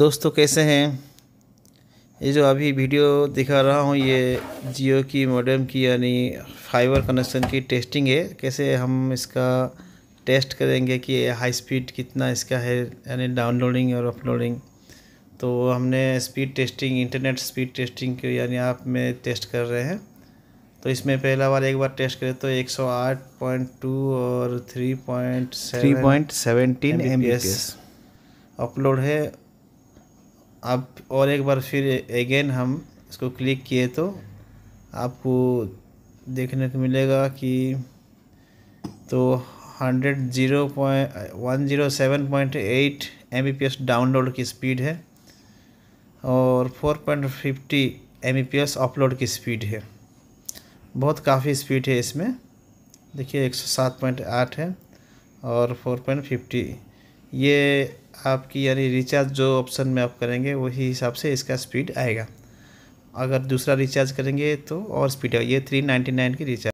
दोस्तों कैसे हैं ये जो अभी वीडियो दिखा रहा हूँ ये जियो की मॉडम की यानी फाइबर कनेक्शन की टेस्टिंग है कैसे हम इसका टेस्ट करेंगे कि हाई स्पीड कितना इसका है यानी डाउनलोडिंग और अपलोडिंग तो हमने speed testing internet speed testing की यानी आप में टेस्ट कर रहे हैं तो इसमें पहला बार एक बार टेस्ट करें तो 108.2 और 3.7 3.17 एमबीपीएस अपलोड है आप और एक बार फिर अगेन हम इसको क्लिक किए तो आपको देखने को मिलेगा कि तो hundred zero point one zero seven point eight M B P S download की स्पीड है और four point fifty M B P S upload की स्पीड है बहुत काफ़ी स्पीड है इसमें देखिए एक सौ सात पॉइंट आठ है और फोर पॉइंट फिफ्टी ये आपकी यानी रिचार्ज जो ऑप्शन में आप करेंगे वही हिसाब से इसका स्पीड आएगा अगर दूसरा रिचार्ज करेंगे तो और स्पीड है ये थ्री नाइन्टी नाइन की रिचार्ज